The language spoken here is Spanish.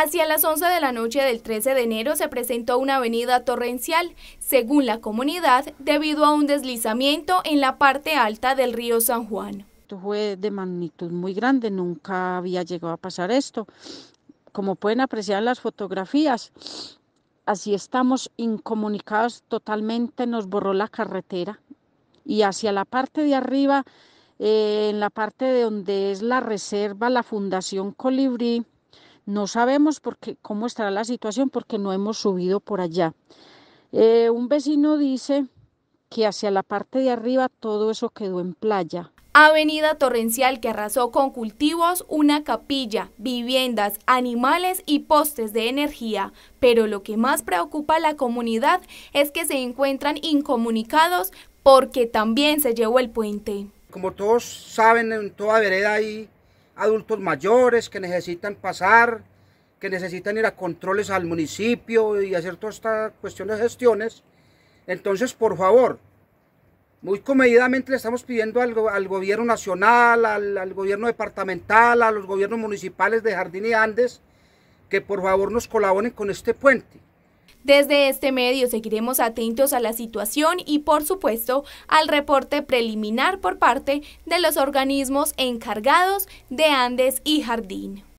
Hacia las 11 de la noche del 13 de enero se presentó una avenida torrencial, según la comunidad, debido a un deslizamiento en la parte alta del río San Juan. Esto fue de magnitud muy grande, nunca había llegado a pasar esto. Como pueden apreciar las fotografías, así estamos incomunicados totalmente, nos borró la carretera y hacia la parte de arriba, eh, en la parte de donde es la reserva, la Fundación Colibrí, no sabemos qué cómo estará la situación porque no hemos subido por allá. Eh, un vecino dice que hacia la parte de arriba todo eso quedó en playa. Avenida torrencial que arrasó con cultivos, una capilla, viviendas, animales y postes de energía. Pero lo que más preocupa a la comunidad es que se encuentran incomunicados porque también se llevó el puente. Como todos saben, en toda vereda hay adultos mayores que necesitan pasar, que necesitan ir a controles al municipio y hacer todas estas cuestiones, de gestiones. Entonces, por favor, muy comedidamente le estamos pidiendo al, al gobierno nacional, al, al, gobierno departamental, a los gobiernos municipales de Jardín y Andes, que por favor nos colaboren con este puente. Desde este medio seguiremos atentos a la situación y, por supuesto, al reporte preliminar por parte de los organismos encargados de Andes y Jardín.